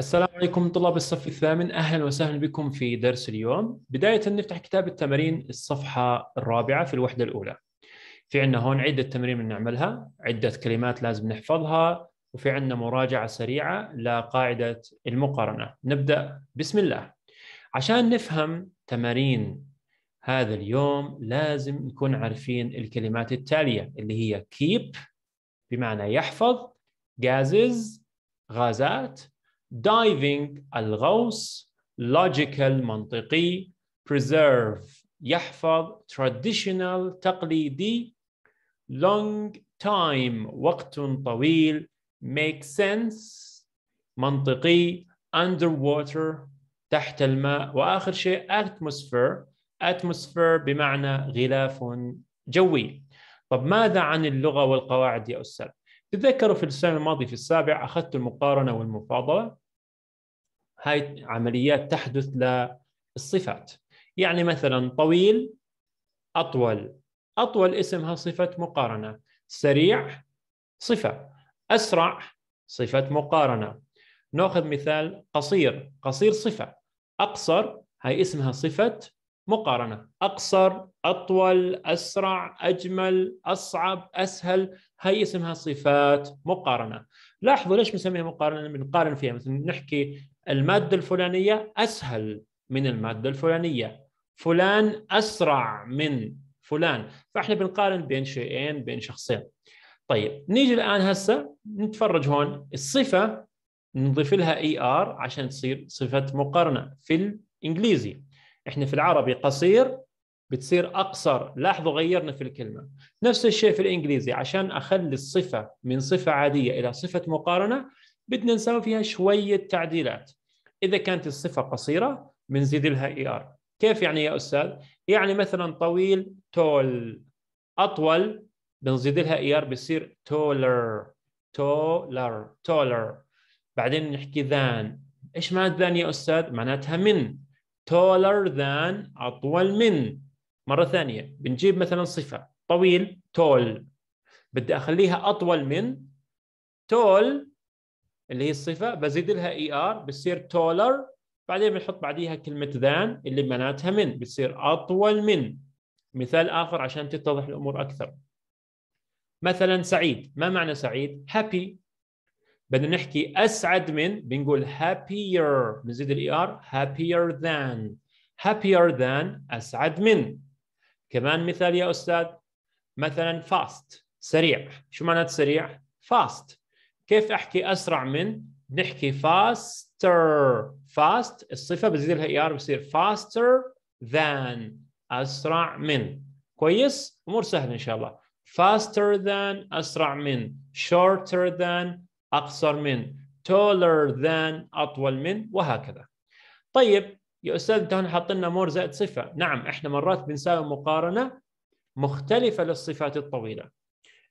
السلام عليكم طلاب الصف الثامن اهلا وسهلا بكم في درس اليوم بدايه نفتح كتاب التمارين الصفحه الرابعه في الوحده الاولى في عندنا هون عده تمارين بنعملها عده كلمات لازم نحفظها وفي عندنا مراجعه سريعه لقاعده المقارنه نبدا بسم الله عشان نفهم تمارين هذا اليوم لازم نكون عارفين الكلمات التاليه اللي هي keep بمعنى يحفظ gases غازات دايفنج الغوص logical منطقي preserve يحفظ traditional تقليدي long time وقت طويل ميك sense منطقي underwater تحت الماء واخر شيء atmosphere atmosphere بمعنى غلاف جوي طب ماذا عن اللغه والقواعد يا استاذ تذكروا في السنة الماضية في السابع أخذت المقارنة والمفاضلة هاي عمليات تحدث للصفات يعني مثلا طويل أطول أطول اسمها صفة مقارنة سريع صفة أسرع صفة مقارنة ناخذ مثال قصير قصير صفة أقصر هاي اسمها صفة مقارنة أقصر أطول أسرع أجمل أصعب أسهل هي اسمها صفات مقارنة لاحظوا ليش بنسميها مقارنة بنقارن فيها مثل نحكي المادة الفلانية أسهل من المادة الفلانية فلان أسرع من فلان فإحنا بنقارن بين شيئين بين شخصين طيب نيجي الآن هسه نتفرج هون الصفة نضيف لها اي e ER ار عشان تصير صفة مقارنة في الإنجليزي احنا في العربي قصير بتصير اقصر لاحظوا غيرنا في الكلمه نفس الشيء في الانجليزي عشان اخلي الصفه من صفه عاديه الى صفه مقارنه بدنا نسوي فيها شويه تعديلات اذا كانت الصفه قصيره بنزيد لها اي e ار كيف يعني يا استاذ يعني مثلا طويل تول اطول بنزيد لها اي e ار بيصير تولر تولر تولر بعدين نحكي ذان ايش معنى ذان يا استاذ معناتها من taller than أطول من مرة ثانية بنجيب مثلا صفة طويل tall بدي أخليها أطول من tall اللي هي الصفة بزيد لها اي e ار بتصير taller بعدين بنحط بعديها كلمة than اللي معناتها من بتصير أطول من مثال آخر عشان تتضح الأمور أكثر مثلا سعيد ما معنى سعيد؟ happy بدنا نحكي اسعد من بنقول happier بنزيد الاي ار e happier than happier than اسعد من كمان مثال يا استاذ مثلا fast سريع شو معنات سريع fast كيف احكي اسرع من نحكي faster fast الصفه بزيد لها اي e ار بصير faster than اسرع من كويس امور سهله ان شاء الله faster than اسرع من shorter than أقصر من taller than أطول من وهكذا طيب يا أستاذ أنت هنا حاط لنا مور زائد صفة نعم إحنا مرات بنساوي مقارنة مختلفة للصفات الطويلة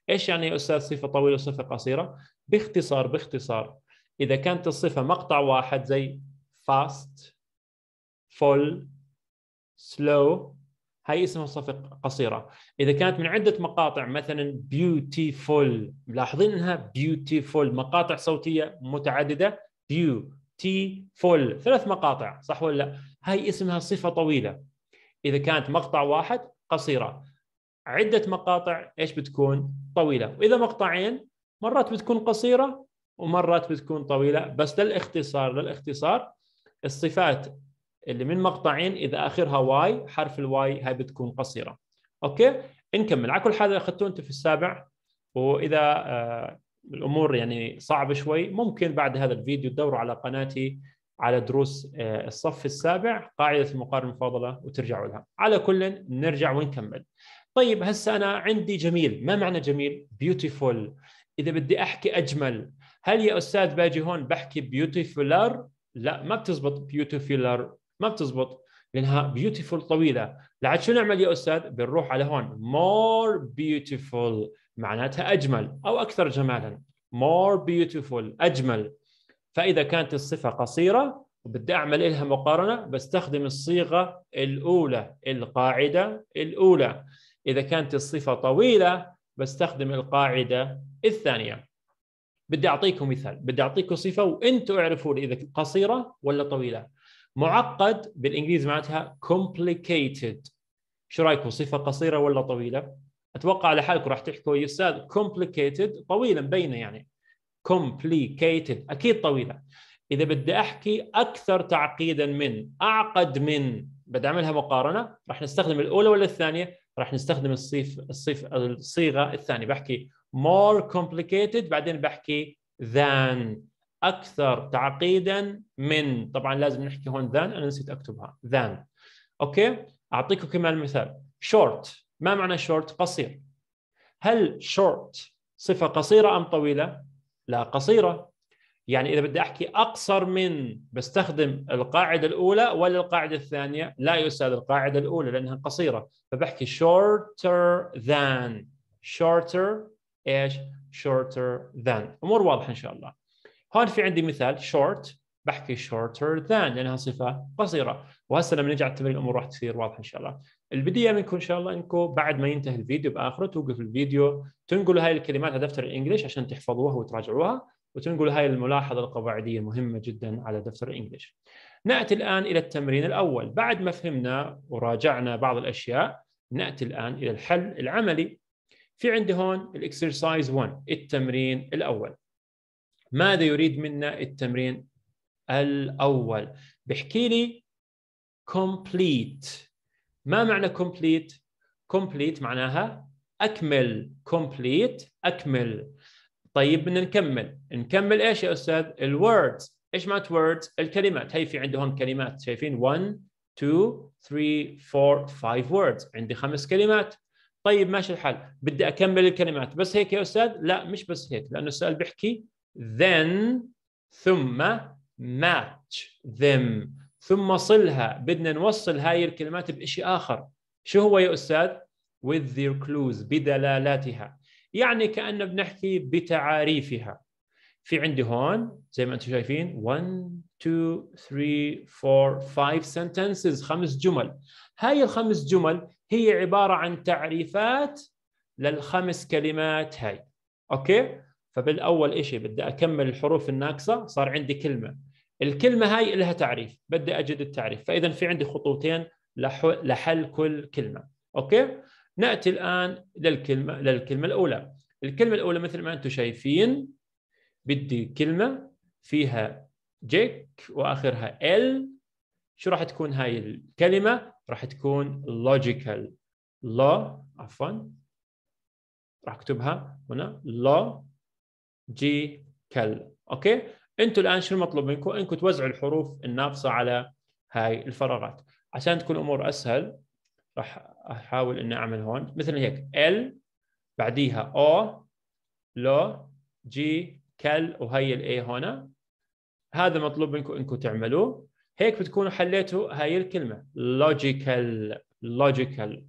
إيش يعني يا أستاذ صفة طويلة وصفة قصيرة؟ باختصار باختصار إذا كانت الصفة مقطع واحد زي fast full slow هاي اسمها صفة قصيرة إذا كانت من عدة مقاطع مثلا بيوتيفول ملاحظين أنها بيوتيفول مقاطع صوتية متعددة فول ثلاث مقاطع صح ولا لا هاي اسمها صفة طويلة إذا كانت مقطع واحد قصيرة عدة مقاطع إيش بتكون طويلة وإذا مقطعين مرات بتكون قصيرة ومرات بتكون طويلة بس للاختصار للاختصار الصفات اللي من مقطعين اذا اخرها واي حرف الواي هاي بتكون قصيره اوكي نكمل على كل حال اخذته انتم في السابع واذا آه الامور يعني صعبه شوي ممكن بعد هذا الفيديو تدوروا على قناتي على دروس آه الصف السابع قاعده المقارنه المفاضله وترجعوا لها على كل نرجع ونكمل طيب هسه انا عندي جميل ما معنى جميل بيوتيفول اذا بدي احكي اجمل هل يا استاذ باجي هون بحكي بيوتيفولر لا ما بتزبط بيوتيفولر ما بتزبط لانها بيوتيفول طويله لعد شو نعمل يا استاذ بنروح على هون more beautiful معناتها اجمل او اكثر جمالا more beautiful اجمل فاذا كانت الصفه قصيره وبدي اعمل لها مقارنه بستخدم الصيغه الاولى القاعده الاولى اذا كانت الصفه طويله بستخدم القاعده الثانيه بدي اعطيكم مثال بدي اعطيكم صفه وانتم اعرفوا اذا قصيره ولا طويله معقد بالانجليزي معناتها complicated شو رايكم صفه قصيره ولا طويله اتوقع لحالكم راح تحكوا يا استاذ complicated طويله مبينه يعني complicated اكيد طويله اذا بدي احكي اكثر تعقيدا من اعقد من بدي اعملها مقارنه راح نستخدم الاولى ولا الثانيه راح نستخدم الصيف الصيف الصيغه الثانيه بحكي more complicated بعدين بحكي than اكثر تعقيدا من طبعا لازم نحكي هون ذان انا نسيت اكتبها ذان اوكي اعطيكم كمان مثال شورت ما معنى شورت قصير هل شورت صفه قصيره ام طويله لا قصيره يعني اذا بدي احكي اقصر من بستخدم القاعده الاولى ولا القاعده الثانيه لا يا استاذ القاعده الاولى لانها قصيره فبحكي shorter than shorter ايش shorter than امور واضحه ان شاء الله هون في عندي مثال شورت بحكي shorter than لانها صفه قصيره وهسه لما نرجع تمرين الامور راح تصير واضحه ان شاء الله البدايه منكم ان شاء الله انكم بعد ما ينتهي الفيديو باخره توقف الفيديو تنقلوا هاي الكلمات على دفتر الانجليش عشان تحفظوها وتراجعوها وتنقلوا هاي الملاحظه القواعديه المهمه جدا على دفتر الانجليش ناتي الان الى التمرين الاول بعد ما فهمنا وراجعنا بعض الاشياء ناتي الان الى الحل العملي في عندي هون الاكسرسايز 1 التمرين الاول ماذا يريد منا التمرين الأول بحكي لي complete ما معنى complete complete معناها أكمل complete أكمل طيب بدنا نكمل نكمل إيش يا أستاذ الwords إيش معنى words الكلمات هي في عندهم كلمات شايفين 1 2 3 4 5 words عندي خمس كلمات طيب ماشي الحال بدي أكمل الكلمات بس هيك يا أستاذ لا مش بس هيك لأنه السؤال بيحكي then ثم match them ثم صلها بدنا نوصل هاي الكلمات بشيء آخر شو هو يا أستاذ؟ with their clues بدلالاتها يعني كأنه بنحكي بتعاريفها في عندي هون زي ما أنتم شايفين 1 2 3 4 5 sentences خمس جمل هاي الخمس جمل هي عبارة عن تعريفات للخمس كلمات هاي أوكي فبالاول إشي بدي اكمل الحروف الناقصه صار عندي كلمه الكلمه هاي لها تعريف بدي اجد التعريف فاذا في عندي خطوتين لحل كل كلمه اوكي ناتي الان للكلمه للكلمه الاولى الكلمه الاولى مثل ما انتم شايفين بدي كلمه فيها جيك واخرها ال شو راح تكون هاي الكلمه راح تكون لوجيكال لو عفوا راح اكتبها هنا لو جي كل اوكي انتم الان شو المطلوب منكم انكم توزعوا الحروف الناقصه على هاي الفراغات عشان تكون الامور اسهل راح احاول اني اعمل هون مثل هيك ال بعديها او لو جي كل وهي الاي هنا هذا مطلوب منكم انكم تعملوه هيك بتكونوا حليتوا هاي الكلمه لوجيكال لوجيكال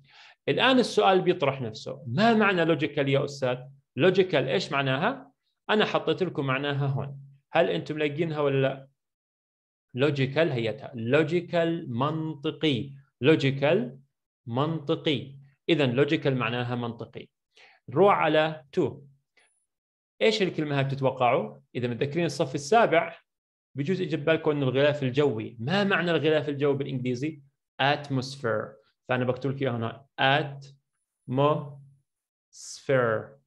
الان السؤال بيطرح نفسه ما معنى لوجيكال يا استاذ لوجيكال ايش معناها انا حطيت لكم معناها هون هل انتم ملاقينها ولا لا لوجيكال هيتها لوجيكال منطقي لوجيكال منطقي اذا لوجيكال معناها منطقي نروح على تو ايش الكلمه هاي بتتوقعوا اذا متذكرين الصف السابع بجوز اجى ببالكم انه الغلاف الجوي ما معنى الغلاف الجوي بالانجليزي اتموسفير فانا بكتب لك اياها هنا اتموسفير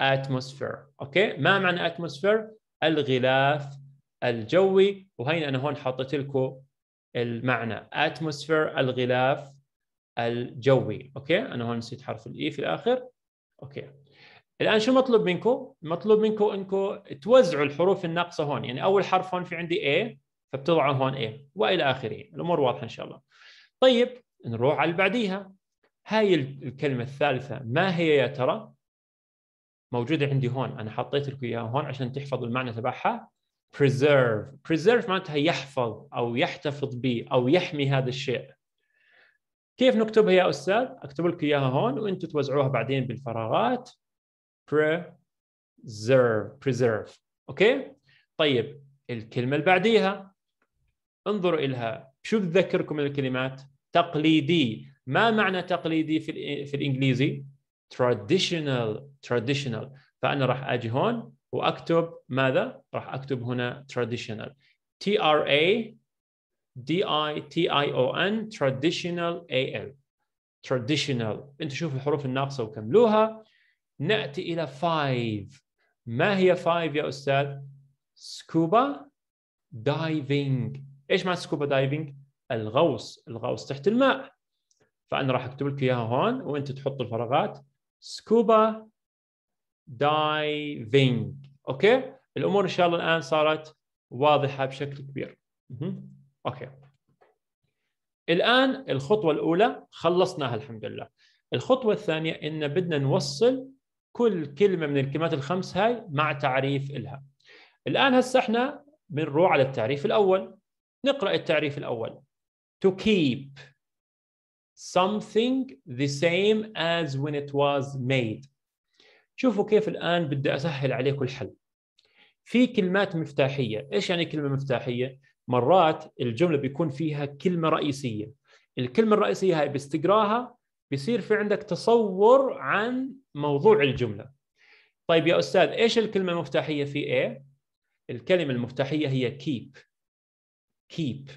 اتموسفير اوكي ما معنى اتموسفير الغلاف الجوي وهين انا هون حطيت لكم المعنى اتموسفير الغلاف الجوي اوكي انا هون نسيت حرف الاي e في الاخر اوكي الان شو مطلوب منكم مطلوب منكم انكم توزعوا الحروف الناقصه هون يعني اول حرف هون في عندي اي فبتضعوا هون اي والى اخره الامور واضحه ان شاء الله طيب نروح على اللي بعديها هاي الكلمه الثالثه ما هي يا ترى موجوده عندي هون انا حطيت لكم اياها هون عشان تحفظوا المعنى تبعها preserve preserve معناتها يحفظ او يحتفظ به او يحمي هذا الشيء كيف نكتبها يا استاذ اكتب لكم اياها هون وانتم توزعوها بعدين بالفراغات preserve preserve اوكي طيب الكلمه اللي بعديها انظروا إلها شو بتذكركم من الكلمات تقليدي ما معنى تقليدي في الانجليزي traditional traditional فانا راح اجي هون واكتب ماذا؟ راح اكتب هنا traditional T R A D I T I O N traditional A L traditional انت شوف الحروف الناقصه وكملوها ناتي الى five ما هي five يا استاذ؟ سكوبا دايفنج ايش معنى سكوبا دايفنج؟ الغوص الغوص تحت الماء فانا راح اكتب لك اياها هون وانت تحط الفراغات سكوبا دايفينج اوكي الامور ان شاء الله الان صارت واضحه بشكل كبير اوكي الان الخطوه الاولى خلصناها الحمد لله الخطوه الثانيه ان بدنا نوصل كل كلمه من الكلمات الخمس هاي مع تعريف لها الان هسه احنا بنروح على التعريف الاول نقرا التعريف الاول to keep something the same as when it was made شوفوا كيف الآن بدي أسهل عليكم الحل في كلمات مفتاحية إيش يعني كلمة مفتاحية؟ مرات الجملة بيكون فيها كلمة رئيسية الكلمة الرئيسية هاي بستقراها بيصير في عندك تصور عن موضوع الجملة طيب يا أستاذ إيش الكلمة المفتاحية في إيه؟ الكلمة المفتاحية هي keep keep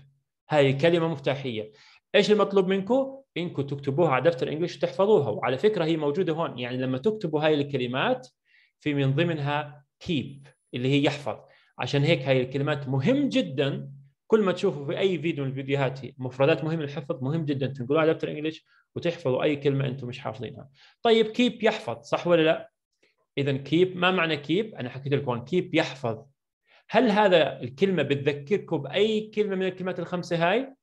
هاي كلمة مفتاحية إيش المطلوب منكم؟ انكم تكتبوها على دفتر انجلش وتحفظوها وعلى فكره هي موجوده هون يعني لما تكتبوا هاي الكلمات في من ضمنها كيب اللي هي يحفظ عشان هيك هاي الكلمات مهم جدا كل ما تشوفوا في اي فيديو من الفيديوهات مفردات مهمه للحفظ مهم جدا تنقلوها على دفتر انجلش وتحفظوا اي كلمه انتم مش حافظينها طيب كيب يحفظ صح ولا لا اذا كيب ما معنى كيب انا حكيت لكم كيب يحفظ هل هذا الكلمه بتذكركم باي كلمه من الكلمات الخمسه هاي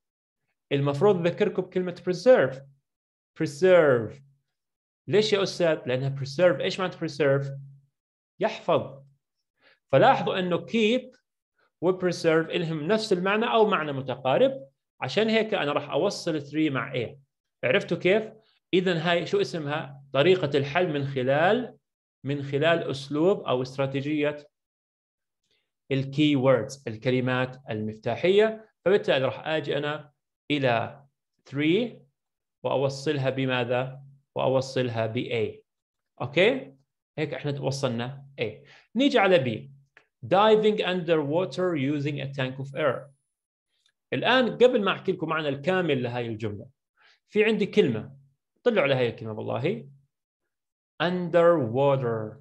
المفروض اذكركم بكلمه preserve preserve ليش يا استاذ؟ لانها preserve ايش معنى preserve؟ يحفظ فلاحظوا انه keep و preserve الهم نفس المعنى او معنى متقارب عشان هيك انا راح اوصل 3 مع A عرفتوا كيف؟ اذا هاي شو اسمها؟ طريقه الحل من خلال من خلال اسلوب او استراتيجيه الكي ووردز الكلمات المفتاحيه فبالتالي راح اجي انا إلى 3 وأوصلها بماذا؟ وأوصلها ب A أوكي؟ هيك إحنا توصلنا A نيجي على B Diving underwater using a tank of air الآن قبل ما أحكي لكم معنى الكامل لهي الجملة في عندي كلمة طلعوا على هاي الكلمة والله underwater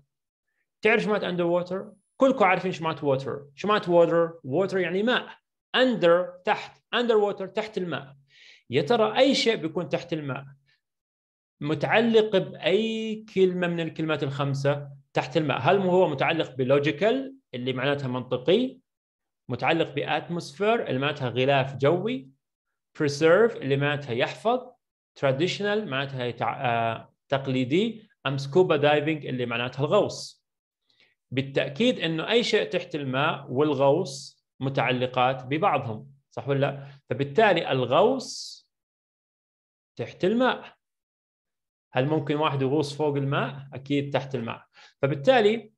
تعرف شو معنات underwater؟ كلكم عارفين شو معنات water شو معنات water؟ water يعني ماء اندر تحت اندر ووتر تحت الماء يا ترى اي شيء بيكون تحت الماء متعلق باي كلمه من الكلمات الخمسه تحت الماء هل هو متعلق بلوجيكال اللي معناتها منطقي متعلق باتموسفير اللي معناتها غلاف جوي preserve اللي معناتها يحفظ traditional معناتها يتع... آه، تقليدي ام سكوبا دايفنج اللي معناتها الغوص بالتاكيد انه اي شيء تحت الماء والغوص متعلقات ببعضهم صح ولا فبالتالي الغوص تحت الماء هل ممكن واحد يغوص فوق الماء اكيد تحت الماء فبالتالي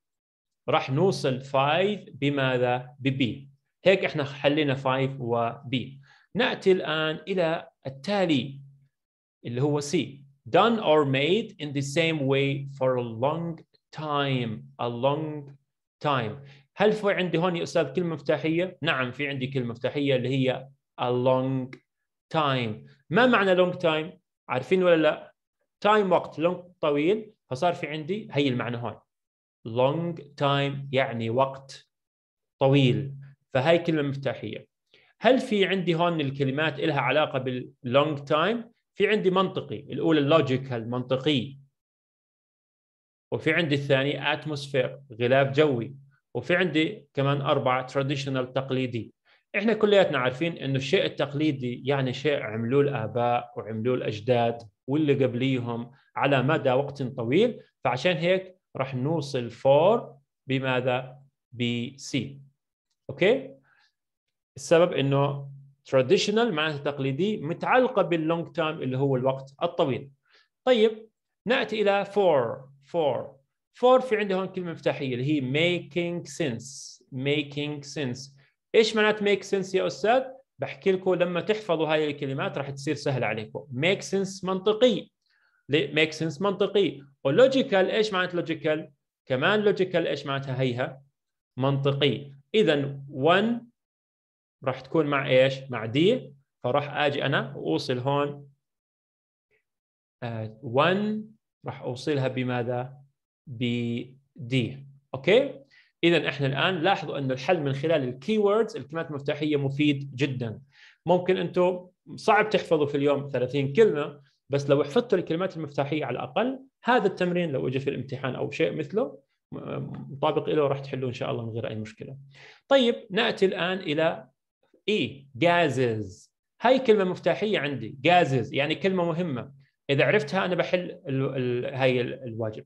راح نوصل 5 بماذا ببي هيك احنا حلينا 5 وبي ناتي الان الى التالي اللي هو سي done or made in the same way for a long time a long time هل في عندي هون يا استاذ كلمه مفتاحيه؟ نعم في عندي كلمه مفتاحيه اللي هي a long time. ما معنى long time؟ عارفين ولا لا؟ time وقت long طويل فصار في عندي هي المعنى هون. long time يعني وقت طويل فهي كلمه مفتاحيه. هل في عندي هون الكلمات لها علاقه long تايم؟ في عندي منطقي الاولى اللوجيكال منطقي وفي عندي الثاني اتموسفير غلاف جوي وفي عندي كمان أربعة تراديشنال تقليدي احنا كلياتنا عارفين انه الشيء التقليدي يعني شيء عملوه الاباء وعملوه الاجداد واللي قبليهم على مدى وقت طويل فعشان هيك رح نوصل فور بماذا بسي اوكي السبب انه تراديشنال معناته تقليدي متعلقه باللونج تايم اللي هو الوقت الطويل طيب ناتي الى فور فور فور في عندي هون كلمه مفتاحيه اللي هي ميكينج سنس ميكينج سنس ايش معنات ميك سنس يا استاذ بحكي لكم لما تحفظوا هاي الكلمات راح تصير سهله عليكم ميك سنس منطقي ميك سنس منطقي ولوجيكال ايش معنات لوجيكال كمان لوجيكال ايش معناتها هيها منطقي اذا 1 راح تكون مع ايش مع دي فراح اجي انا واوصل هون 1 آه، راح اوصلها بماذا دي اوكي اذا احنا الان لاحظوا انه الحل من خلال الكي الكلمات المفتاحيه مفيد جدا ممكن انتم صعب تحفظوا في اليوم 30 كلمه بس لو حفظتوا الكلمات المفتاحيه على الاقل هذا التمرين لو اجى في الامتحان او شيء مثله مطابق له راح تحلوه ان شاء الله من غير اي مشكله. طيب ناتي الان الى اي e، جازز هاي كلمه مفتاحيه عندي جازز يعني كلمه مهمه اذا عرفتها انا بحل هاي الواجب.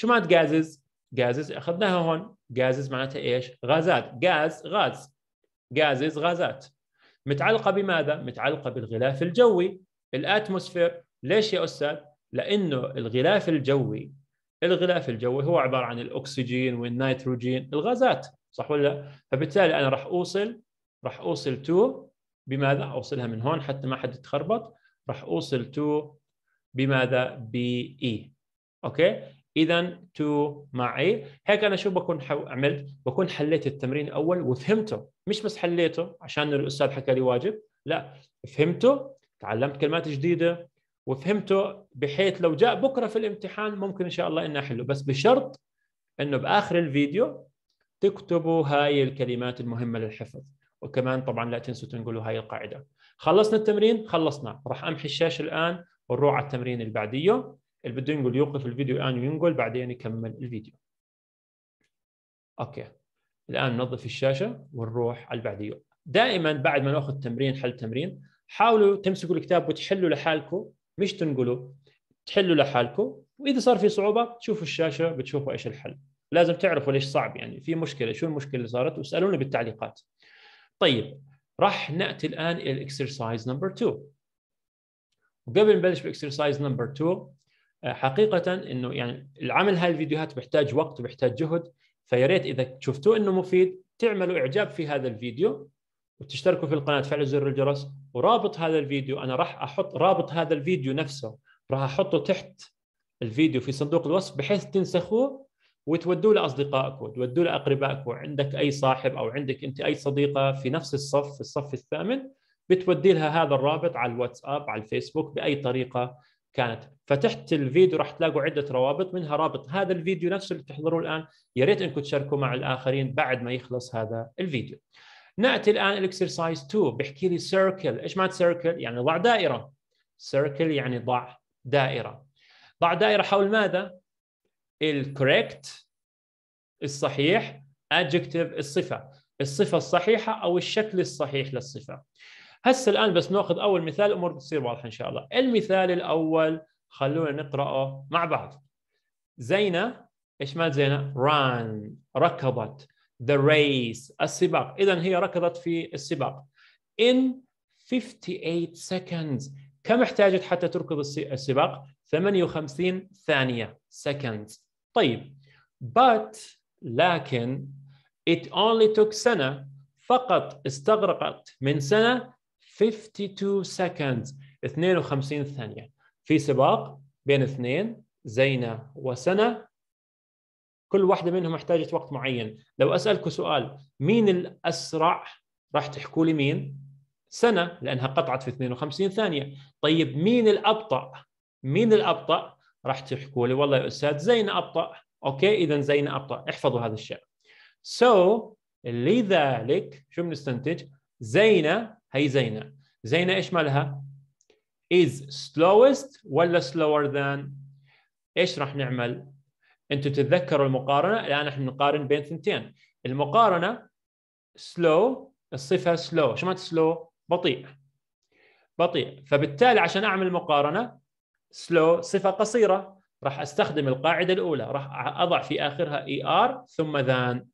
شو معنات جازز؟ جازز اخذناها هون جازز معناتها ايش؟ غازات gas غاز جازز غازات متعلقه بماذا؟ متعلقه بالغلاف الجوي الاتموسفير ليش يا استاذ؟ لانه الغلاف الجوي الغلاف الجوي هو عباره عن الاكسجين والنيتروجين الغازات صح ولا لا؟ فبالتالي انا راح اوصل راح اوصل تو بماذا؟ اوصلها من هون حتى ما حد يتخربط راح اوصل تو بماذا؟ بي اي e. اوكي اذا تو مع اي هيك انا شو بكون عملت بكون حليت التمرين الاول وفهمته مش بس حليته عشان الاستاذ حكى لي واجب لا فهمته تعلمت كلمات جديده وفهمته بحيث لو جاء بكره في الامتحان ممكن ان شاء الله اني احله بس بشرط انه باخر الفيديو تكتبوا هاي الكلمات المهمه للحفظ وكمان طبعا لا تنسوا تنقلوا هاي القاعده خلصنا التمرين خلصنا راح امحي الشاشه الان ونروح على التمرين اللي بعديه اللي بده ينقل يوقف الفيديو الان وينقل بعدين يكمل الفيديو اوكي الان ننظف الشاشه ونروح على البعديه دائما بعد ما ناخذ تمرين حل تمرين حاولوا تمسكوا الكتاب وتحلوا لحالكم مش تنقلوا تحلوا لحالكم واذا صار في صعوبه تشوفوا الشاشه بتشوفوا ايش الحل لازم تعرفوا ليش صعب يعني في مشكله شو المشكله اللي صارت واسالونا بالتعليقات طيب راح ناتي الان الى الاكسرسايز نمبر 2 وقبل نبلش باكسرسايز نمبر 2 آه، حقيقه انه يعني العمل هاي الفيديوهات بيحتاج وقت وبيحتاج جهد فيا ريت اذا شفتوه انه مفيد تعملوا اعجاب في هذا الفيديو وتشتركوا في القناه تفعلوا زر الجرس ورابط هذا الفيديو انا راح احط رابط هذا الفيديو نفسه راح احطه تحت الفيديو في صندوق الوصف بحيث تنسخوه وتودوه لاصدقائكم وتودوه لاقربائكم عندك اي صاحب او عندك انت اي صديقه في نفس الصف في الصف الثامن بتودي لها هذا الرابط على الواتساب على الفيسبوك باي طريقه كانت فتحت الفيديو راح تلاقوا عده روابط منها رابط هذا الفيديو نفسه اللي تحضروه الان يا ريت انكم تشاركوا مع الاخرين بعد ما يخلص هذا الفيديو ناتي الان الاكسرسايز 2 بيحكي لي سيركل ايش معنى سيركل يعني ضع دائره سيركل يعني ضع دائره ضع دائره حول ماذا الكوريكت الصحيح adjective الصفه الصفه الصحيحه او الشكل الصحيح للصفه هسه الان بس ناخذ اول مثال الامور بتصير واضحه ان شاء الله المثال الاول خلونا نقراه مع بعض زينه ايش مال زينه ران ركضت the race السباق اذا هي ركضت في السباق in 58 seconds كم احتاجت حتى تركض السباق 58 ثانيه seconds طيب but لكن it only took سنه فقط استغرقت من سنه 52 seconds 52 ثانية في سباق بين اثنين زينة وسنة كل واحدة منهم احتاجت وقت معين لو أسألكم سؤال مين الأسرع راح تحكوا لي مين سنة لأنها قطعت في 52 ثانية طيب مين الأبطأ مين الأبطأ راح تحكوا لي والله يا أستاذ زينة أبطأ أوكي إذا زينة أبطأ احفظوا هذا الشيء so لذلك شو بنستنتج زينة هي زينة زينة ايش مالها is slowest ولا slower than ايش راح نعمل انتم تتذكروا المقارنة الان نحن نقارن بين ثنتين المقارنة slow الصفة slow شو معنى slow بطيء بطيء فبالتالي عشان اعمل مقارنة slow صفة قصيرة راح استخدم القاعدة الأولى راح أضع في آخرها ER ثم than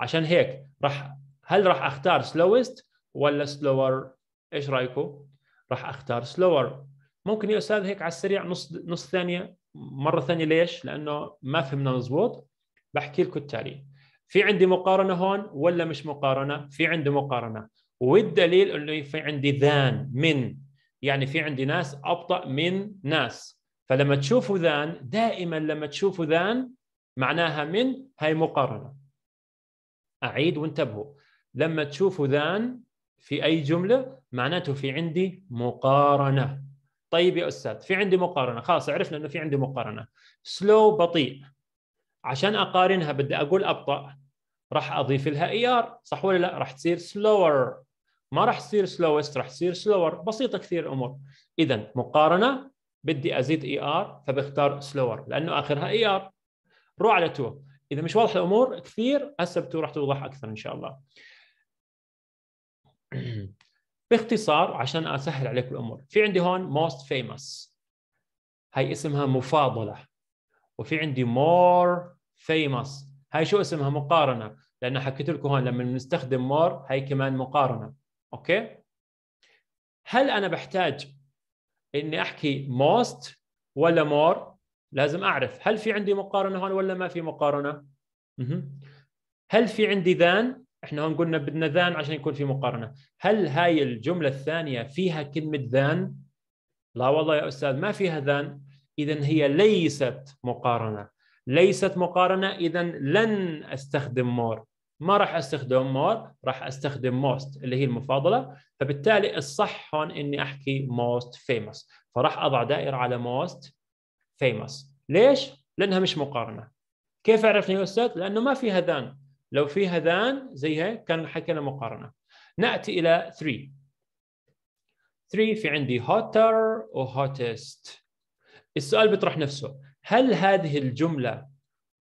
عشان هيك راح هل راح أختار slowest ولا سلور ايش رايكم راح اختار سلور ممكن يا استاذ هيك على السريع نص نص ثانيه مره ثانيه ليش لانه ما فهمنا مزبوط بحكي لكم التالي في عندي مقارنه هون ولا مش مقارنه في عندي مقارنه والدليل انه في عندي ذان من يعني في عندي ناس ابطا من ناس فلما تشوفوا ذان دائما لما تشوفوا ذان معناها من هاي مقارنه اعيد وانتبهوا لما تشوفوا ذان في اي جمله معناته في عندي مقارنه طيب يا استاذ في عندي مقارنه خلاص عرفنا انه في عندي مقارنه سلو بطيء عشان اقارنها بدي اقول ابطا راح اضيف لها اي ار صح ولا لا راح تصير سلوور ما راح تصير سلوست راح تصير سلوور بسيطه كثير الامور اذا مقارنه بدي ازيد اي ار فبختار سلوور لانه اخرها اي ار روح على تو اذا مش واضح الامور كثير هسه راح توضح اكثر ان شاء الله باختصار عشان اسهل عليكم الامور في عندي هون most famous هاي اسمها مفاضله وفي عندي more famous هاي شو اسمها مقارنه لان حكيت لكم هون لما بنستخدم more هاي كمان مقارنه اوكي هل انا بحتاج اني احكي most ولا more لازم اعرف هل في عندي مقارنه هون ولا ما في مقارنه هل في عندي than احنا هون قلنا بدنا ذان عشان يكون في مقارنه هل هاي الجمله الثانيه فيها كلمه ذان لا والله يا استاذ ما فيها ذان اذا هي ليست مقارنه ليست مقارنه اذا لن استخدم مور ما راح استخدم مور راح استخدم موست اللي هي المفاضله فبالتالي الصح هون اني احكي موست فيموس فراح اضع دائره على موست فيموس ليش لانها مش مقارنه كيف عرفني يا استاذ لانه ما فيها ذان لو في هذان زي هيك كان حكينا مقارنه ناتي الى 3 3 في عندي hotter hottest السؤال بيطرح نفسه هل هذه الجمله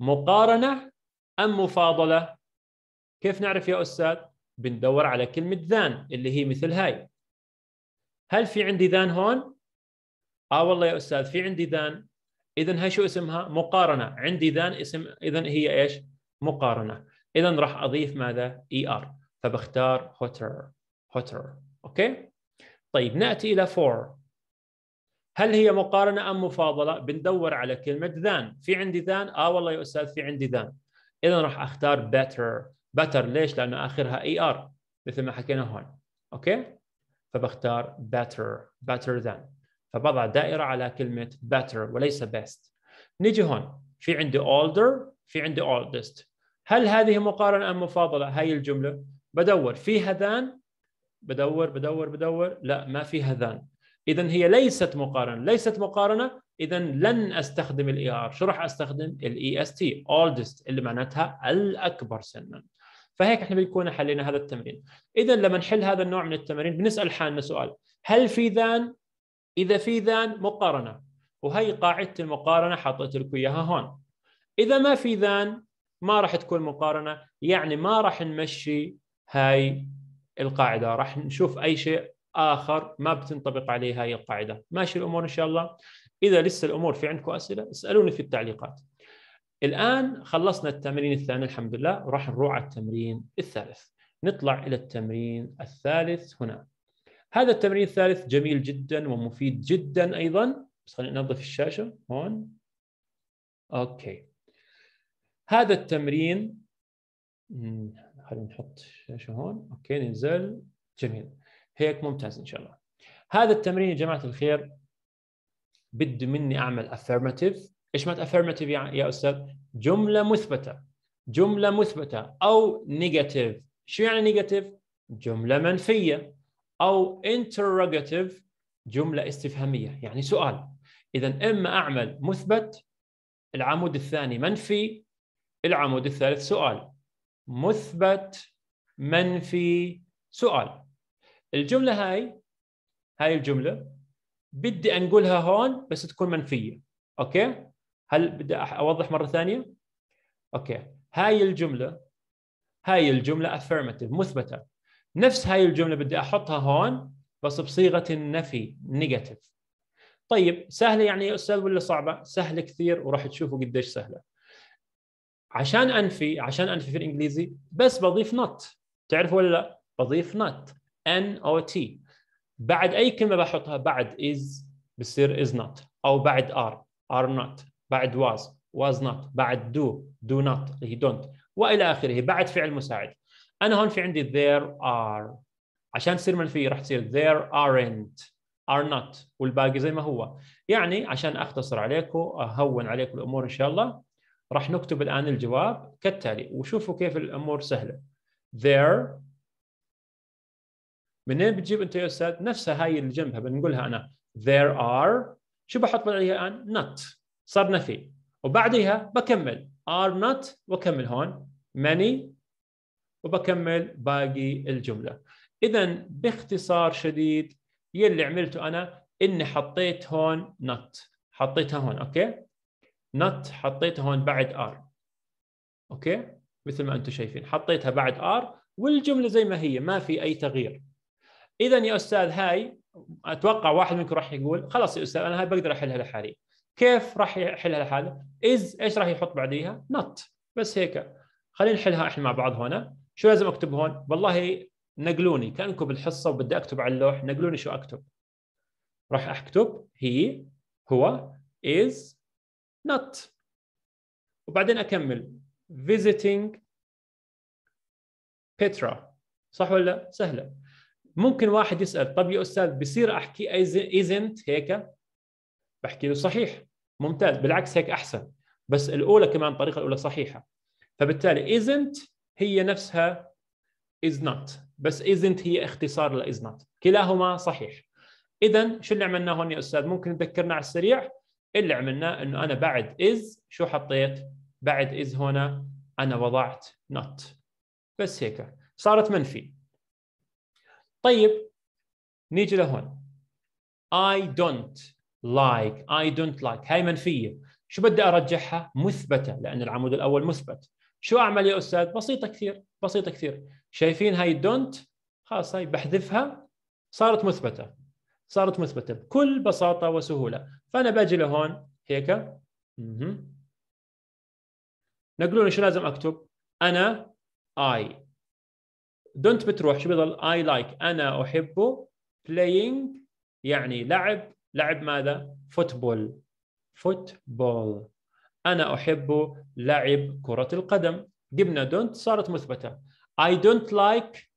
مقارنه ام مفاضله كيف نعرف يا استاذ بندور على كلمه ذان اللي هي مثل هاي هل في عندي ذان هون اه والله يا استاذ في عندي ذان اذا هي شو اسمها مقارنه عندي ذان اسم اذا هي ايش مقارنه اذا راح اضيف ماذا؟ اي e ار فبختار hotter hotter اوكي؟ طيب ناتي الى for هل هي مقارنه ام مفاضله؟ بندور على كلمه ذان، في عندي ذان؟ اه والله يا استاذ في عندي ذان. اذا راح اختار better، better ليش؟ لانه اخرها اي e ار مثل ما حكينا هون. اوكي؟ فبختار better، better than. فبضع دائره على كلمه better وليس best. نيجي هون، في عندي older، في عندي oldest. هل هذه مقارنه ام مفاضله هاي الجمله بدور في هذان بدور بدور بدور لا ما في هذان اذا هي ليست مقارنه ليست مقارنه اذا لن استخدم الاي ار e شو راح استخدم الاي اس تي اولدست اللي معناتها الاكبر سنا فهيك احنا بنكون حلينا هذا التمرين اذا لما نحل هذا النوع من التمارين بنسال حالنا سؤال هل في ذان اذا في ذان مقارنه وهي قاعده المقارنه حطيت لكم اياها هون اذا ما في ذان ما راح تكون مقارنه يعني ما راح نمشي هاي القاعده راح نشوف اي شيء اخر ما بتنطبق عليه هاي القاعده ماشي الامور ان شاء الله اذا لسه الامور في عندكم اسئله اسالوني في التعليقات الان خلصنا التمرين الثاني الحمد لله وراح نروح على التمرين الثالث نطلع الى التمرين الثالث هنا هذا التمرين الثالث جميل جدا ومفيد جدا ايضا بس خلينا ننظف الشاشه هون اوكي هذا التمرين خلينا نحط شاشة هون أوكي ننزل جميل هيك ممتاز إن شاء الله هذا التمرين يا جماعة الخير بده مني أعمل افيرماتيف إيش معنى افيرماتيف يا أستاذ جملة مثبتة جملة مثبتة أو نيجاتيف شو يعني نيجاتيف جملة منفية أو انتروجاتيف جملة استفهامية يعني سؤال إذا إما أعمل مثبت العمود الثاني منفي العمود الثالث سؤال مثبت منفي سؤال الجملة هاي هاي الجملة بدي أنقلها هون بس تكون منفية أوكي هل بدي أوضح مرة ثانية أوكي هاي الجملة هاي الجملة affirmative مثبتة نفس هاي الجملة بدي أحطها هون بس بصيغة النفي negative طيب سهلة يعني يا أستاذ ولا صعبة؟ سهلة كثير وراح تشوفوا قديش سهلة عشان انفي عشان انفي في الانجليزي بس بضيف نوت تعرفوا ولا لا؟ بضيف نوت ان او تي بعد اي كلمه بحطها بعد از بصير از نوت او بعد ار ار نوت بعد واز واز نوت بعد دو دو نوت اللي هي دونت والى اخره بعد فعل مساعد انا هون في عندي ذير ار عشان تصير منفيه راح تصير ذير ارنت ار نوت والباقي زي ما هو يعني عشان اختصر عليكم اهون عليكم الامور ان شاء الله راح نكتب الآن الجواب كالتالي وشوفوا كيف الأمور سهلة there منين بتجيب أنت يا أستاذ نفسها هاي اللي جنبها بنقولها أنا there are شو بحط بعدها الآن not صار نفي وبعدها بكمل are not وكمل هون many وبكمل باقي الجملة إذا باختصار شديد يلي عملته أنا إني حطيت هون not حطيتها هون أوكي نت حطيتها هون بعد ار اوكي مثل ما انتم شايفين حطيتها بعد ار والجمله زي ما هي ما في اي تغيير اذا يا استاذ هاي اتوقع واحد منكم راح يقول خلاص يا استاذ انا هاي بقدر احلها لحالي كيف راح يحلها لحاله از ايش راح يحط بعديها نت بس هيك خلينا نحلها احنا مع بعض هنا شو لازم اكتب هون والله نقلوني كانكم بالحصه وبدي اكتب على اللوح نقلوني شو اكتب راح اكتب هي هو is not وبعدين اكمل visiting بترا صح ولا سهله ممكن واحد يسال طب يا استاذ بصير احكي isn't هيك بحكي له صحيح ممتاز بالعكس هيك احسن بس الاولى كمان الطريقه الاولى صحيحه فبالتالي isn't هي نفسها is not بس isn't هي اختصار ل is not كلاهما صحيح اذا شو اللي عملناه هون يا استاذ ممكن تذكرنا على السريع اللي عملناه انه انا بعد از شو حطيت؟ بعد از هنا انا وضعت not بس هيك صارت منفي طيب نيجي لهون I don't like I don't like هاي منفيه شو بدي ارجعها مثبته لان العمود الاول مثبت شو اعمل يا استاذ بسيطه كثير بسيطه كثير شايفين هاي don't خلاص هاي بحذفها صارت مثبته صارت مثبته بكل بساطه وسهوله فانا باجي لهون هيك له شو لازم اكتب انا اي دونت بتروح شو بضل اي لايك like. انا احب بلاينج يعني لعب لعب ماذا فوتبول فوتبول انا احب لعب كره القدم جبنا دونت صارت مثبته اي دونت لايك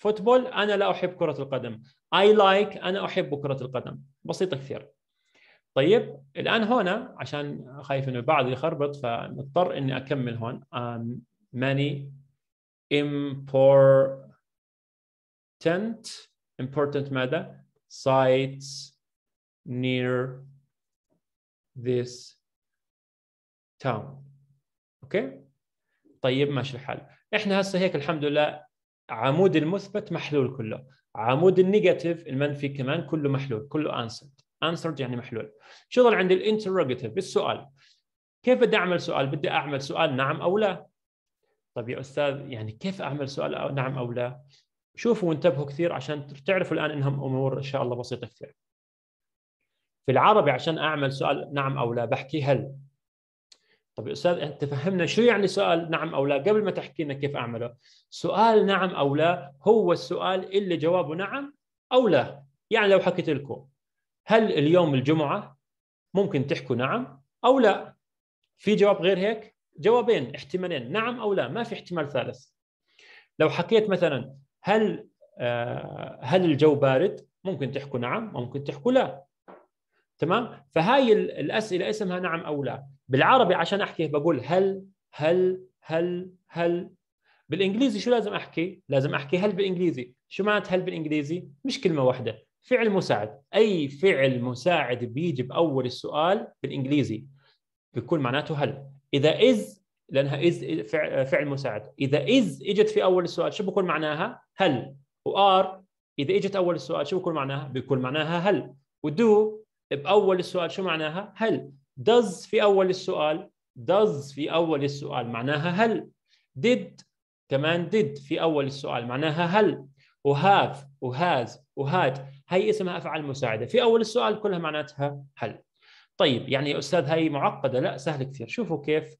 فوتبول أنا لا أحب كرة القدم لايك like أنا أحب كرة القدم بسيطة كثير طيب الان هنا عشان خايف انه البعض يخربط فمضطر اني اكمل هون ماني um, many important important ماذا sites near this town اوكي طيب ماشي الحال احنا هسه هيك الحمد لله عمود المثبت محلول كله عمود النيجاتيف المنفي كمان كله محلول كله انسد answered يعني محلول شغل عندي الانتروجيتيف السؤال كيف بدي اعمل سؤال بدي اعمل سؤال نعم او لا طيب يا استاذ يعني كيف اعمل سؤال أو نعم او لا شوفوا وانتبهوا كثير عشان تعرفوا الان انهم امور ان شاء الله بسيطه كثير في العربي عشان اعمل سؤال نعم او لا بحكي هل طب يا استاذ انت فهمنا شو يعني سؤال نعم او لا قبل ما تحكي لنا كيف اعمله سؤال نعم او لا هو السؤال اللي جوابه نعم او لا يعني لو حكيت لكم هل اليوم الجمعه ممكن تحكوا نعم او لا في جواب غير هيك جوابين احتمالين نعم او لا ما في احتمال ثالث لو حكيت مثلا هل آه هل الجو بارد ممكن تحكوا نعم ممكن تحكوا لا تمام فهاي الاسئله اسمها نعم او لا بالعربي عشان احكي بقول هل هل هل هل بالانجليزي شو لازم احكي لازم احكي هل بالانجليزي شو معنات هل بالانجليزي مش كلمه واحده فعل مساعد اي فعل مساعد بيجي باول السؤال بالانجليزي بيكون معناته هل اذا از لانها از فعل مساعد اذا از اجت في اول السؤال شو بكون معناها هل وار اذا اجت اول السؤال شو بكون معناها بيكون معناها هل ودو باول السؤال شو معناها هل does في اول السؤال does في اول السؤال معناها هل did كمان did في اول السؤال معناها هل وهاف وهاز وهات هي اسمها افعال مساعده في اول السؤال كلها معناتها حل طيب يعني يا استاذ هي معقده لا سهل كثير شوفوا كيف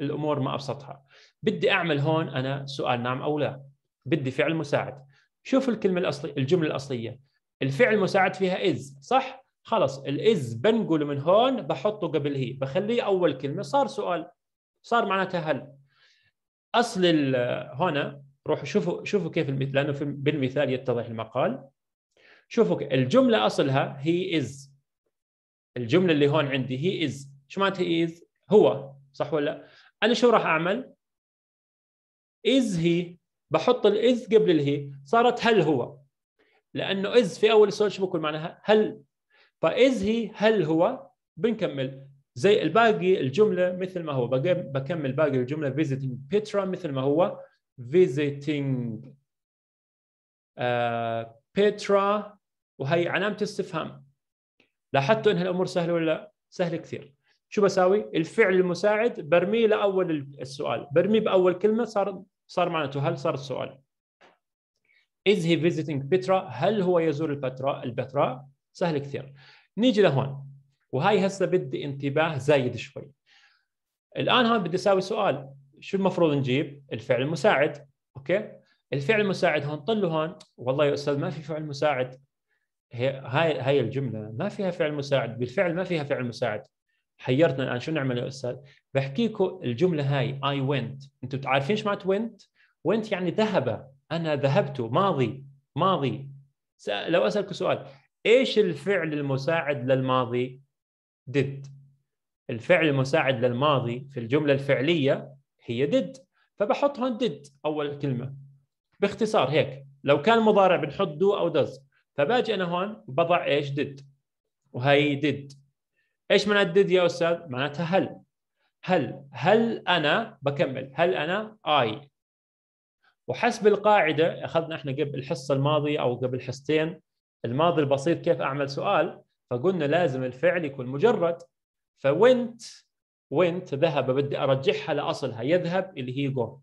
الامور ما ابسطها بدي اعمل هون انا سؤال نعم او لا بدي فعل مساعد شوف الكلمه الاصلي الجمله الاصليه الفعل المساعد فيها از صح خلص الاز بنقله من هون بحطه قبل هي بخليه اول كلمه صار سؤال صار معناتها هل اصل هنا روحوا شوفوا شوفوا كيف المثال لانه بالمثال يتضح المقال شوفوا الجمله اصلها هي از الجمله اللي هون عندي هي از شو معناتها هي از هو صح ولا انا شو راح اعمل از هي بحط الاز قبل الهي صارت هل هو لانه از في اول سؤال شو بكون معناها هل فاز هي هل هو بنكمل زي الباقي الجمله مثل ما هو بكمل باقي الجمله visiting بيترا مثل ما هو visiting uh, وهي علامه استفهام لاحظتوا ان هالامور سهله ولا لا؟ سهله كثير شو بساوي؟ الفعل المساعد برميه لاول السؤال، برميه باول كلمه صار صار معناته هل صار السؤال. Is he visiting Petra؟ هل هو يزور البتراء؟ البتراء؟ سهل كثير. نيجي لهون وهي هسه بدي انتباه زايد شوي. الان هون بدي اساوي سؤال، شو المفروض نجيب؟ الفعل المساعد، اوكي؟ الفعل المساعد هون طلوا هون، والله يا استاذ ما في فعل مساعد، هي هاي هاي الجمله ما فيها فعل مساعد بالفعل ما فيها فعل مساعد حيرتنا الان شو نعمل يا استاذ بحكيكم الجمله هاي اي وينت انتم تعرفين ايش معنات وينت وينت يعني ذهب انا ذهبت ماضي ماضي لو اسالك سؤال ايش الفعل المساعد للماضي did الفعل المساعد للماضي في الجمله الفعليه هي did فبحط هون did اول كلمه باختصار هيك لو كان مضارع بنحط do او does فباجي انا هون بضع ايش ديد وهي ديد ايش معنى ديد يا استاذ؟ معناتها هل هل هل انا بكمل هل انا اي وحسب القاعده اخذنا احنا قبل الحصه الماضيه او قبل حصتين الماضي البسيط كيف اعمل سؤال فقلنا لازم الفعل يكون مجرد فوينت وينت ذهب بدي ارجعها لاصلها يذهب اللي هي جو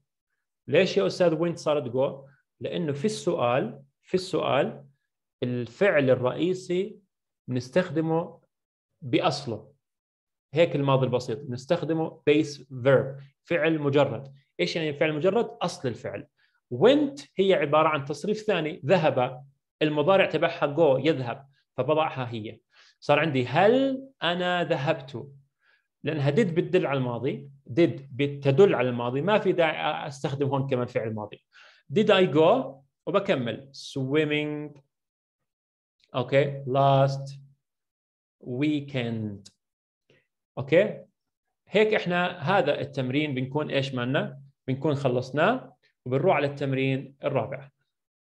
ليش يا استاذ وينت صارت جو؟ لانه في السؤال في السؤال الفعل الرئيسي بنستخدمه باصله هيك الماضي البسيط بنستخدمه base verb فعل مجرد ايش يعني فعل مجرد؟ اصل الفعل went هي عباره عن تصريف ثاني ذهب المضارع تبعها go يذهب فبضعها هي صار عندي هل انا ذهبت لانها did بتدل على الماضي did بتدل على الماضي ما في داعي استخدم هون كمان فعل ماضي did I go وبكمل swimming okay last weekend اوكي هيك احنا هذا التمرين بنكون ايش مالنا بنكون خلصناه وبنروح على التمرين الرابع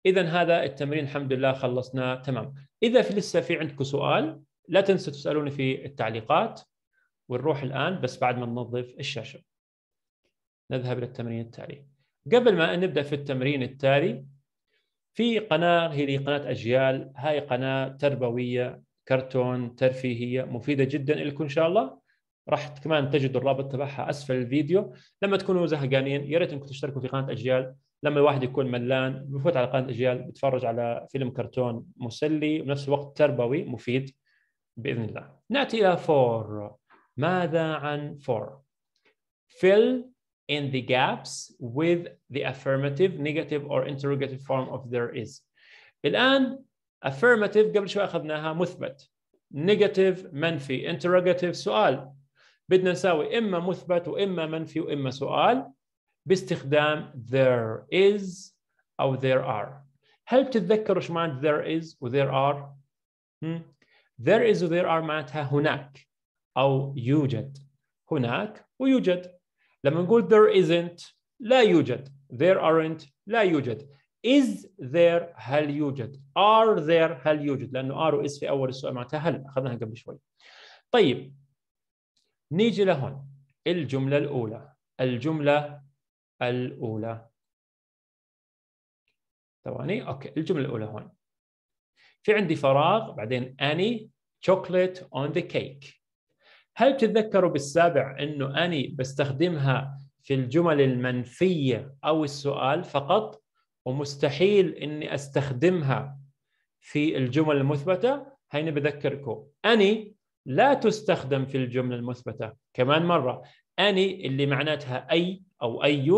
اذا هذا التمرين الحمد لله خلصناه تمام اذا في لسه في عندكم سؤال لا تنسوا تسالوني في التعليقات ونروح الان بس بعد ما ننظف الشاشه نذهب للتمرين التالي قبل ما نبدا في التمرين التالي في قناه هي قناه اجيال هاي قناه تربويه كرتون ترفيهيه مفيده جدا لكم ان شاء الله راح كمان تجدوا الرابط تبعها اسفل الفيديو لما تكونوا زهقانين يا ريت انكم تشتركوا في قناه اجيال لما الواحد يكون ملان بفوت على قناه اجيال بتفرج على فيلم كرتون مسلي ونفس الوقت تربوي مفيد باذن الله ناتي الى فور ماذا عن فور فيل in the gaps with the affirmative, negative, or interrogative form of there is. الآن affirmative قبل شوي أخذناها مثبت negative منفي interrogative سؤال بدنا نساوي إما مثبت وإما منفي وإما سؤال باستخدام there is أو there are هل بتتذكروا ايش معنى there is و there are؟ hmm? there is و there are معناتها هناك أو يوجد هناك ويوجد لما نقول there isn't لا يوجد there aren't لا يوجد is there هل يوجد are there هل يوجد لانه are و is في اول السؤال معناتها هل اخذناها قبل شوي طيب نيجي لهون الجمله الاولى الجمله الاولى ثواني اوكي الجمله الاولى هون في عندي فراغ بعدين اني chocolate on the cake هل تتذكروا بالسابع انه اني بستخدمها في الجمل المنفيه او السؤال فقط ومستحيل اني استخدمها في الجمل المثبته هيني بذكركم اني لا تستخدم في الجمله المثبته كمان مره اني اللي معناتها اي او اي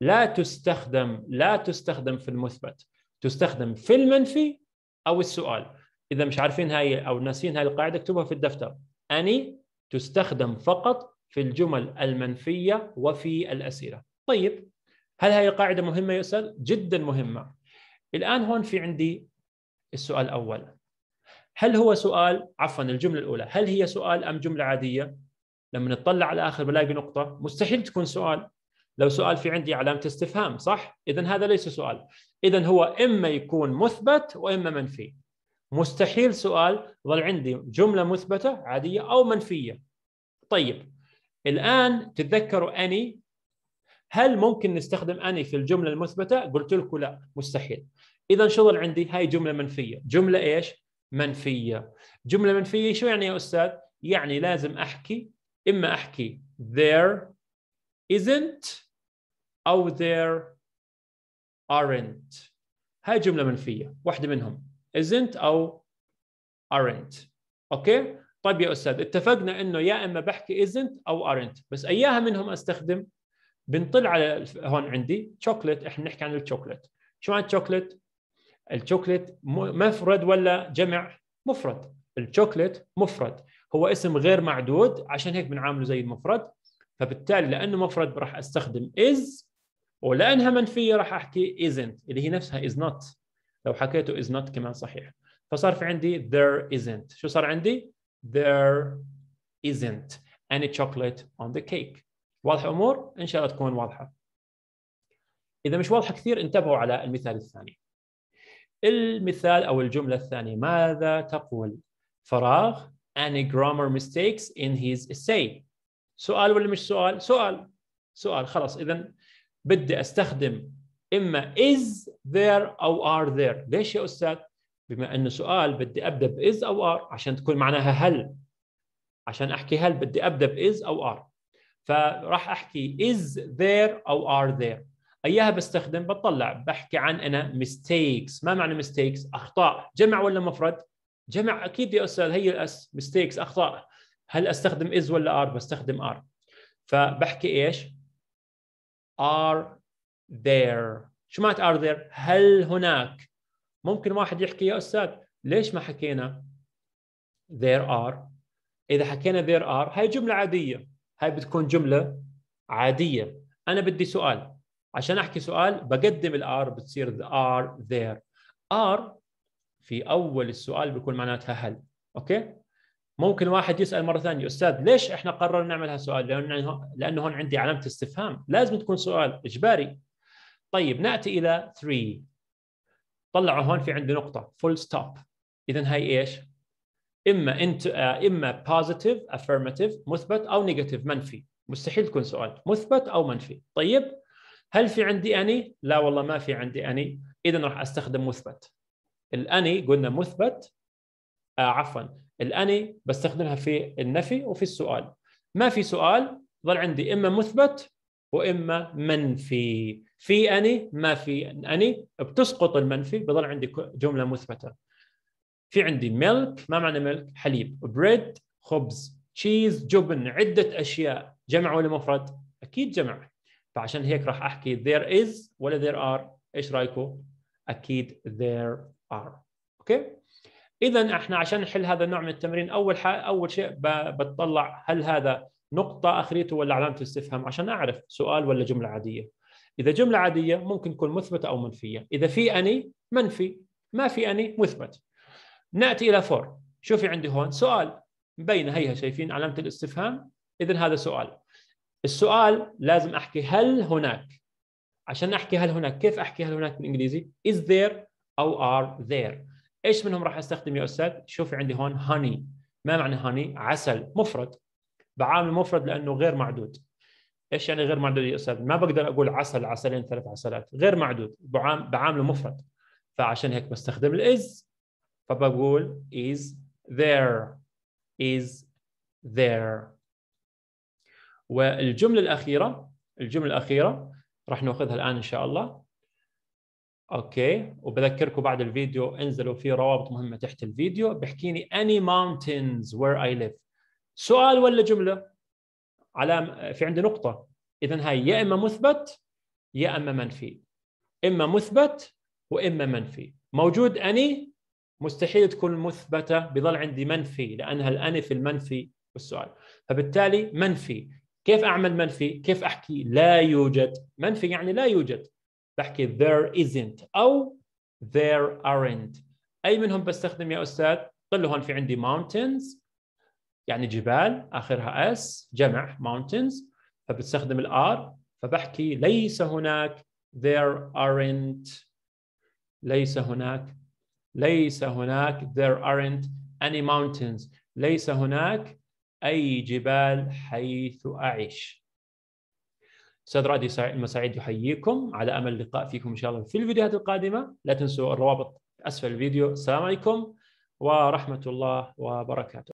لا تستخدم لا تستخدم في المثبت تستخدم في المنفي او السؤال اذا مش عارفين هاي او ناسين هاي القاعده اكتبها في الدفتر اني تستخدم فقط في الجمل المنفية وفي الأسئلة طيب هل هذه قاعدة مهمة يسأل؟ جدا مهمة الآن هون في عندي السؤال الأول هل هو سؤال عفوا الجملة الأولى هل هي سؤال أم جملة عادية؟ لما نطلع على الآخر بلاقي نقطة مستحيل تكون سؤال لو سؤال في عندي علامة استفهام صح؟ إذا هذا ليس سؤال إذا هو إما يكون مثبت وإما منفي مستحيل سؤال ظل عندي جمله مثبته عاديه او منفيه طيب الان تتذكروا اني هل ممكن نستخدم اني في الجمله المثبته قلت لكم لا مستحيل اذا شغل عندي هاي جمله منفيه جمله ايش منفيه جمله منفيه شو يعني يا استاذ يعني لازم احكي اما احكي there isn't او there aren't هاي جمله منفيه واحده منهم isn't او aren't اوكي طيب يا استاذ اتفقنا انه يا اما بحكي isn't او aren't بس اياها منهم استخدم بنطل على هون عندي شوكلت احنا بنحكي عن الشوكلت شو معنى الشوكلت الشوكلت مفرد ولا جمع مفرد الشوكلت مفرد هو اسم غير معدود عشان هيك بنعامله زي المفرد فبالتالي لانه مفرد راح استخدم is ولانها منفيه راح احكي isn't اللي هي نفسها is not لو حكيته is not كمان صحيح فصار في عندي there isn't شو صار عندي there isn't any chocolate on the cake واضحه امور ان شاء الله تكون واضحه اذا مش واضحه كثير انتبهوا على المثال الثاني المثال او الجمله الثانيه ماذا تقول فراغ any grammar mistakes in his essay سؤال ولا مش سؤال سؤال سؤال خلاص اذا بدي استخدم اما is there او are there ليش يا استاذ بما انه سؤال بدي ابدا باز او are عشان تكون معناها هل عشان احكي هل بدي ابدا باز او are فراح احكي is there او are there اياها بستخدم بطلع بحكي عن انا mistakes ما معنى mistakes اخطاء جمع ولا مفرد جمع اكيد يا استاذ هي الاس mistakes اخطاء هل استخدم is ولا are بستخدم are فبحكي ايش are there شو معنات are there هل هناك ممكن واحد يحكي يا استاذ ليش ما حكينا there are اذا حكينا there are هاي جمله عاديه هاي بتكون جمله عاديه انا بدي سؤال عشان احكي سؤال بقدم الار بتصير the are there are في اول السؤال بيكون معناتها هل اوكي ممكن واحد يسال مره ثانيه استاذ ليش احنا قررنا نعمل هالسؤال لانه لانه هون عندي علامه استفهام لازم تكون سؤال اجباري طيب ناتي الى 3 طلعوا هون في عندي نقطه فول ستوب اذا هاي ايش اما انت آه، اما بوزيتيف افيرماتيف مثبت او نيجاتيف منفي مستحيل تكون سؤال مثبت او منفي طيب هل في عندي اني لا والله ما في عندي اني اذا راح استخدم مثبت الاني قلنا مثبت آه عفوا الاني بستخدمها في النفي وفي السؤال ما في سؤال ظل عندي اما مثبت واما منفي في اني ما في اني بتسقط المنفي بضل عندي جمله مثبته في عندي ميلك ما معنى ميلك حليب بريد خبز تشيز جبن عده اشياء جمع ولا مفرد اكيد جمع فعشان هيك راح احكي there is ولا there are ايش رايكم اكيد there are اوكي اذا احنا عشان نحل هذا النوع من التمرين اول اول شيء بتطلع هل هذا نقطه اخريته ولا علامه استفهام عشان اعرف سؤال ولا جمله عاديه اذا جمله عاديه ممكن تكون مثبته او منفيه اذا في اني منفي ما في اني مثبت ناتي الى فور شوفي عندي هون سؤال بين هيها شايفين علامه الاستفهام اذا هذا سؤال السؤال لازم احكي هل هناك عشان احكي هل هناك كيف احكي هل هناك بالانجليزي is there او are there ايش منهم راح استخدم يا استاذ شوفي عندي هون هاني ما معنى هاني عسل مفرد بعامل مفرد لانه غير معدود ايش يعني غير معدود يا استاذ؟ ما بقدر اقول عسل عسلين ثلاث عسلات، غير معدود بعامله مفرد فعشان هيك بستخدم الاز فبقول is there is there والجملة الأخيرة الجملة الأخيرة راح ناخذها الآن إن شاء الله اوكي وبذكركم بعد الفيديو انزلوا في روابط مهمة تحت الفيديو بحكيني any mountains where I live سؤال ولا جملة؟ على في عندي نقطه اذا هاي يا اما مثبت يا اما منفي اما مثبت واما منفي موجود اني مستحيل تكون مثبته بظل عندي منفي لانها الاني في المنفي والسؤال فبالتالي منفي كيف اعمل منفي كيف احكي لا يوجد منفي يعني لا يوجد بحكي there isn't او there aren't اي منهم بستخدم يا استاذ له هون في عندي mountains يعني جبال اخرها اس جمع mountains فبتستخدم الار فبحكي ليس هناك there aren't ليس هناك ليس هناك there aren't any mountains ليس هناك أي جبال حيث أعيش أستاذ رادي المساعد يحييكم على أمل اللقاء فيكم إن شاء الله في الفيديوهات القادمة لا تنسوا الروابط أسفل الفيديو السلام عليكم ورحمة الله وبركاته